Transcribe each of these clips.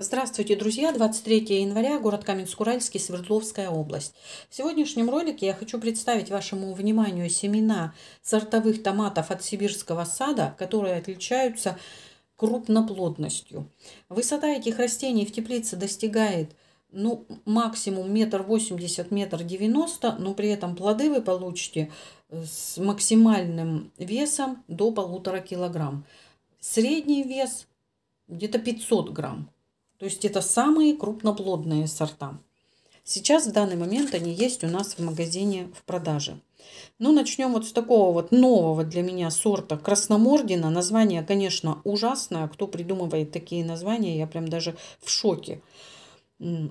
Здравствуйте, друзья! 23 января, город Каменск-Уральский, Свердловская область. В сегодняшнем ролике я хочу представить вашему вниманию семена сортовых томатов от сибирского сада, которые отличаются крупноплодностью. Высота этих растений в теплице достигает ну, максимум метр восемьдесят, метр девяносто, но при этом плоды вы получите э, с максимальным весом до полутора килограмм. Средний вес где-то 500 грамм. То есть это самые крупноплодные сорта. Сейчас в данный момент они есть у нас в магазине в продаже. Ну, начнем вот с такого вот нового для меня сорта красномордина. Название, конечно, ужасное. Кто придумывает такие названия, я прям даже в шоке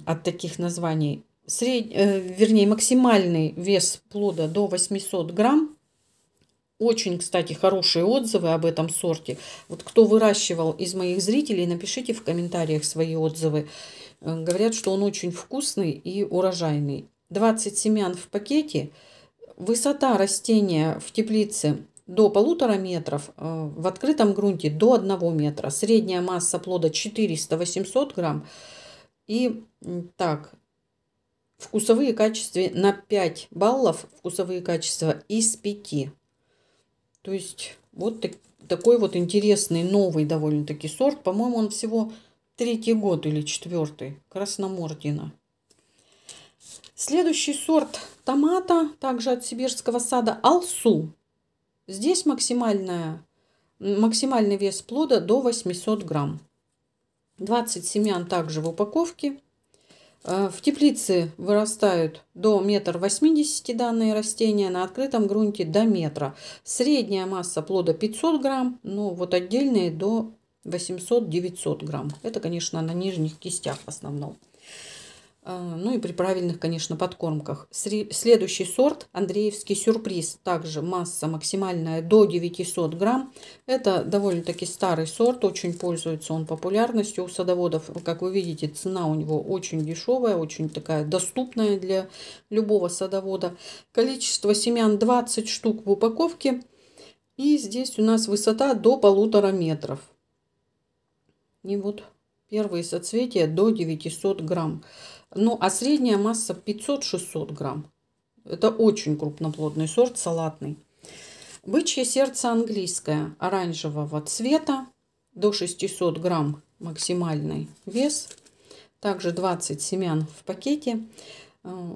от таких названий. Сред... Э, вернее, максимальный вес плода до 800 грамм. Очень, кстати, хорошие отзывы об этом сорте. Вот кто выращивал из моих зрителей, напишите в комментариях свои отзывы. Э, говорят, что он очень вкусный и урожайный. 20 семян в пакете. Высота растения в теплице до полутора метров, э, в открытом грунте до 1 метра. Средняя масса плода 400-800 грамм. И так, вкусовые качества на 5 баллов, вкусовые качества из 5. То есть вот так, такой вот интересный, новый довольно-таки сорт. По-моему, он всего третий год или четвертый. Красномордина. Следующий сорт томата, также от сибирского сада, Алсу. Здесь максимальная, максимальный вес плода до 800 грамм. 20 семян также в упаковке. Э, в теплице вырастают до метр восьмидесяти данные растения, на открытом грунте до метра. Средняя масса плода 500 грамм, но вот отдельные до 800-900 грамм. Это, конечно, на нижних кистях в основном. А, ну и при правильных, конечно, подкормках. Следующий сорт – Андреевский сюрприз. Также масса максимальная до 900 грамм. Это довольно-таки старый сорт, очень пользуется он популярностью у садоводов. Как вы видите, цена у него очень дешевая, очень такая доступная для любого садовода. Количество семян 20 штук в упаковке. И здесь у нас высота до полутора метров. И вот первые соцветия до 900 грамм. Ну, а средняя масса 500-600 грамм. Это очень крупноплодный сорт, салатный. Бычье сердце английское, оранжевого цвета, до 600 грамм максимальный вес. Также 20 семян в пакете. Э,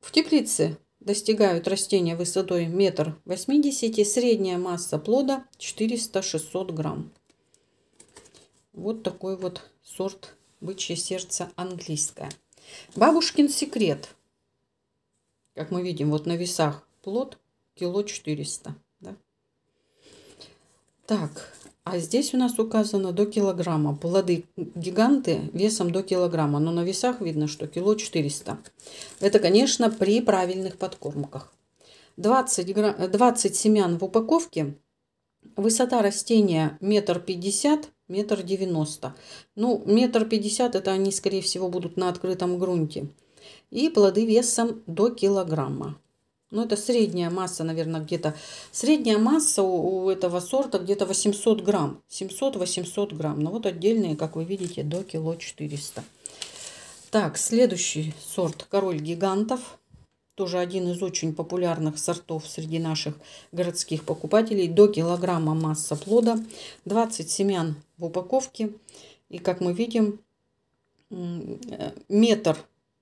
в теплице достигают растения высотой 1,80 м. Средняя масса плода 400-600 грамм. Вот такой вот сорт бычье сердце английское. Бабушкин секрет. Как мы видим, вот на весах плод кило 400. Да? Так, а здесь у нас указано до килограмма. Плоды гиганты весом до килограмма, но на весах видно, что кило 400. Это, конечно, при правильных подкормках. 20, грамм, 20 семян в упаковке. Высота растения метр пятьдесят метр девяносто. Ну, метр пятьдесят это они, скорее всего, будут на открытом грунте. И плоды весом до килограмма. Ну, это средняя масса, наверное, где-то. Средняя масса у, у этого сорта где-то 800 грамм. 700-800 грамм. Но ну, вот отдельные, как вы видите, до кило 400. Так, следующий сорт «Король гигантов» тоже один из очень популярных сортов среди наших городских покупателей. До килограмма масса плода, 20 семян в упаковке. И как мы видим, э, метр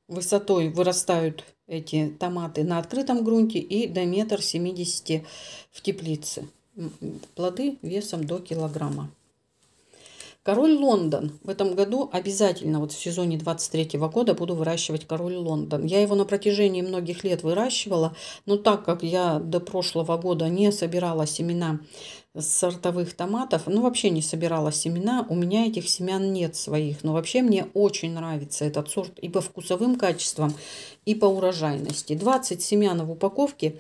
высотой вырастают эти томаты на открытом грунте и до метр семидесяти в теплице. Плоды весом до килограмма. Король Лондон. В этом году обязательно вот в сезоне 23 года буду выращивать король Лондон. Я его на протяжении многих лет выращивала, но так как я до прошлого года не собирала семена сортовых томатов. Ну, вообще не собирала семена. У меня этих семян нет своих. Но вообще мне очень нравится этот сорт и по вкусовым качествам, и по урожайности. 20 семян в упаковке.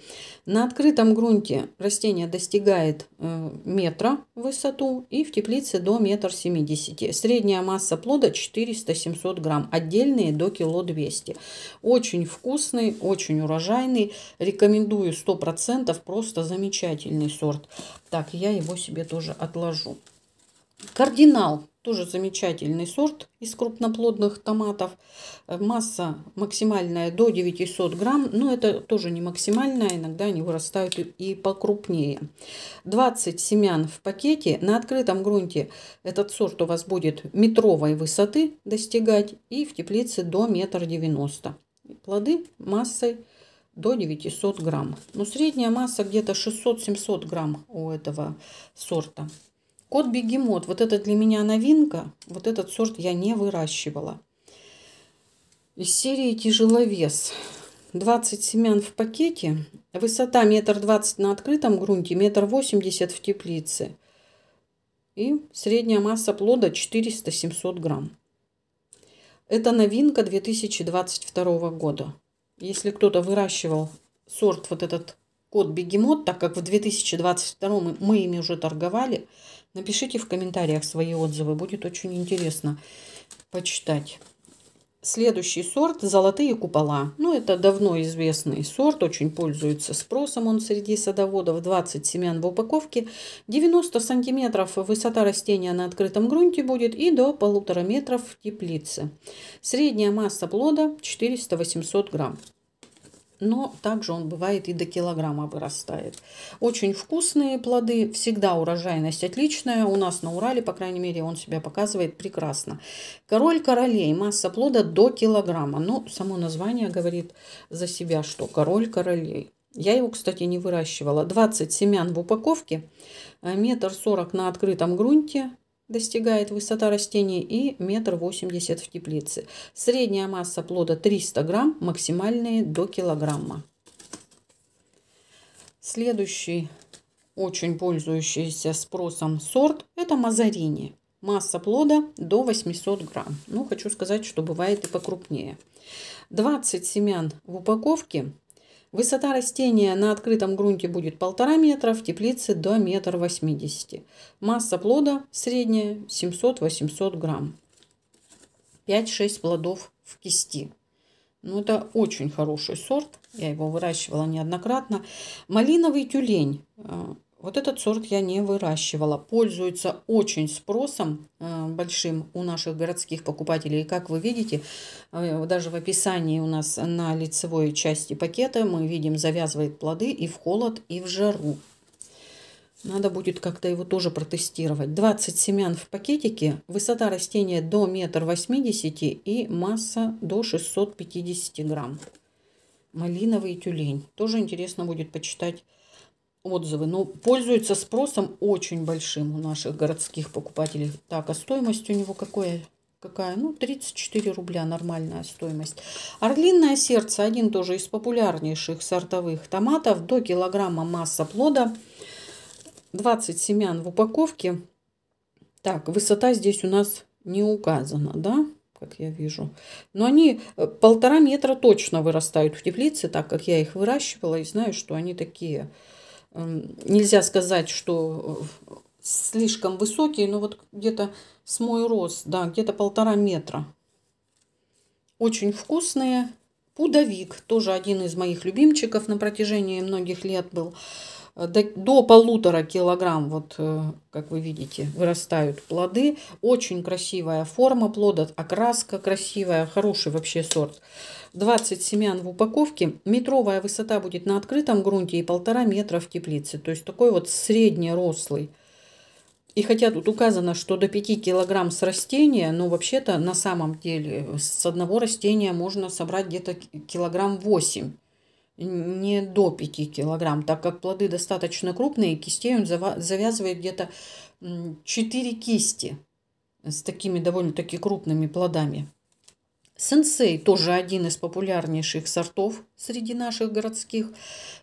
На открытом грунте растение достигает э, метра в высоту и в теплице до метр семидесяти. Средняя масса плода 400-700 грамм. Отдельные до кило 200. Очень вкусный, очень урожайный. Рекомендую 100%. Просто замечательный сорт. Так, я его себе тоже отложу. Кардинал. Тоже замечательный сорт из крупноплодных томатов. Э, масса максимальная до 900 грамм. Но это тоже не максимальная. Иногда они вырастают и покрупнее. 20 семян в пакете. На открытом грунте этот сорт у вас будет метровой высоты достигать. И в теплице до метр девяносто. Плоды массой до 900 грамм. Но ну, средняя масса где-то 600-700 грамм у этого сорта. Кот бегемот. Вот это для меня новинка. Вот этот сорт я не выращивала. Из серии тяжеловес. 20 семян в пакете. Высота метр двадцать на открытом грунте, метр восемьдесят в теплице. И средняя масса плода 400-700 грамм. Это новинка 2022 года. Если кто-то выращивал сорт вот этот кот-бегемот, так как в 2022 мы ими уже торговали, напишите в комментариях свои отзывы. Будет очень интересно почитать. Следующий сорт – золотые купола. Ну, это давно известный сорт, очень пользуется спросом он среди садоводов. 20 семян в упаковке, 90 сантиметров высота растения на открытом грунте будет и до полутора метров в теплице. Средняя масса плода 400-800 грамм но также он бывает и до килограмма вырастает. Очень вкусные плоды, всегда урожайность отличная. У нас на Урале, по крайней мере, он себя показывает прекрасно. Король королей, масса плода до килограмма. Ну, само название говорит за себя, что король королей. Я его, кстати, не выращивала. 20 семян в упаковке, э, метр сорок на открытом грунте, достигает высота растения и метр восемьдесят в теплице. Средняя масса плода 300 грамм, максимальные до килограмма. Следующий очень пользующийся спросом сорт – это мазарини. Масса плода до 800 грамм. Ну, хочу сказать, что бывает и покрупнее. 20 семян в упаковке Высота растения на открытом грунте будет 1,5 метра, в теплице до 1,80 м. Масса плода средняя 700-800 грамм. 5-6 плодов в кисти. Ну, это очень хороший сорт. Я его выращивала неоднократно. Малиновый тюлень э, вот этот сорт я не выращивала. Пользуется очень спросом э, большим у наших городских покупателей. И как вы видите, э, даже в описании у нас на лицевой части пакета мы видим завязывает плоды и в холод, и в жару. Надо будет как-то его тоже протестировать. 20 семян в пакетике. Высота растения до 1,80 м и масса до 650 грамм. Малиновый тюлень. Тоже интересно будет почитать отзывы. Но пользуется спросом очень большим у наших городских покупателей. Так, а стоимость у него какая? Какая? Ну, 34 рубля нормальная стоимость. Орлинное сердце, один тоже из популярнейших сортовых томатов. До килограмма масса плода. 20 семян в упаковке. Так, высота здесь у нас не указана, да? как я вижу. Но они э, полтора метра точно вырастают в теплице, так как я их выращивала и знаю, что они такие нельзя сказать, что э, слишком высокие, но вот где-то с мой рост, да, где-то полтора метра. Очень вкусные. Пудовик, тоже один из моих любимчиков на протяжении многих лет был. Э, до полутора килограмм, вот э, как вы видите, вырастают плоды. Очень красивая форма плода, окраска красивая, хороший вообще сорт. 20 семян в упаковке. Метровая высота будет на открытом грунте и полтора метра в теплице. То есть такой вот среднерослый. И хотя тут указано, что до 5 килограмм с растения, но вообще-то на самом деле э, с одного растения можно собрать где-то килограмм 8 не до 5 килограмм, так как плоды достаточно крупные, кистей он завязывает где-то 4 кисти с такими довольно-таки крупными плодами. Сенсей тоже один из популярнейших сортов среди наших городских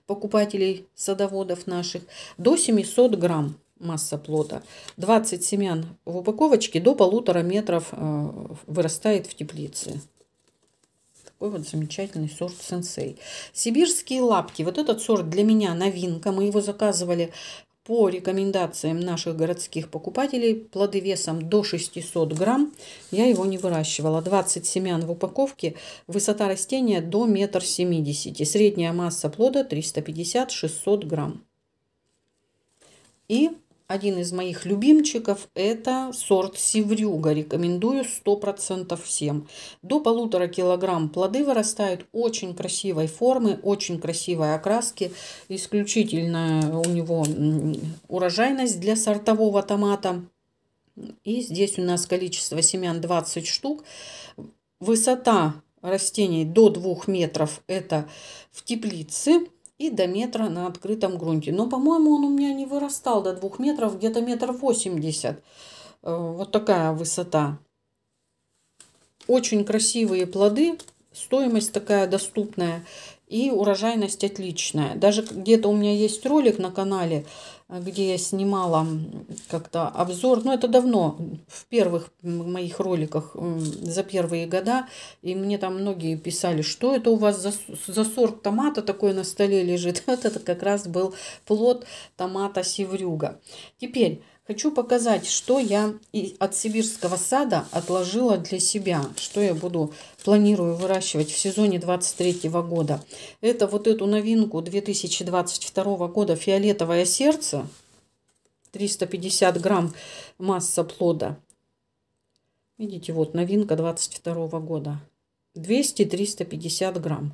покупателей, садоводов наших. До 700 грамм масса плода. 20 семян в упаковочке до полутора метров э, вырастает в теплице. Такой вот замечательный сорт сенсей. Сибирские лапки. Вот этот сорт для меня новинка. Мы его заказывали по рекомендациям наших городских покупателей плоды весом до 600 грамм. Я его не выращивала. 20 семян в упаковке. Высота растения до 1,70 м. Средняя масса плода 350-600 грамм. И один из моих любимчиков – это сорт севрюга. Рекомендую 100% всем. До полутора килограмм плоды вырастают очень красивой формы, очень красивой окраски. Исключительно у него урожайность для сортового томата. И здесь у нас количество семян 20 штук. Высота растений до 2 метров – это в теплице и до метра на открытом грунте. Но, по-моему, он у меня не вырастал до двух метров, где-то метр восемьдесят. Э, вот такая высота. Очень красивые плоды. Стоимость такая доступная и урожайность отличная. Даже где-то у меня есть ролик на канале, где я снимала как-то обзор. Но ну, это давно, в первых моих роликах за первые года. И мне там многие писали, что это у вас за, за сорт томата такой на столе лежит. Вот это как раз был плод томата севрюга. Теперь Хочу показать, что я от сибирского сада отложила для себя, что я буду планирую выращивать в сезоне 23 года. Это вот эту новинку 2022 года «Фиолетовое сердце», 350 грамм масса плода. Видите, вот новинка 22 года. 200-350 грамм.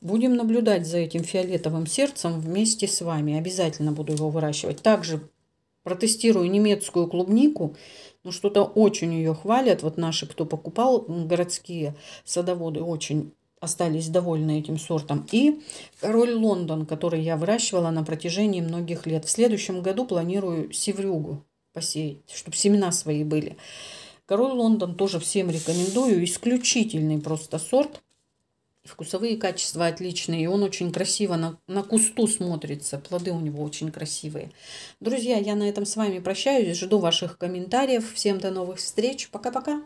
Будем наблюдать за этим фиолетовым сердцем вместе с вами. Обязательно буду его выращивать. Также Протестирую немецкую клубнику. Ну, что-то очень ее хвалят. Вот наши, кто покупал, городские садоводы очень остались довольны этим сортом. И король Лондон, который я выращивала на протяжении многих лет. В следующем году планирую севрюгу посеять, чтобы семена свои были. Король Лондон тоже всем рекомендую. Исключительный просто сорт. Вкусовые качества отличные, и он очень красиво на, на кусту смотрится. Плоды у него очень красивые. Друзья, я на этом с вами прощаюсь. Жду ваших комментариев. Всем до новых встреч. Пока-пока.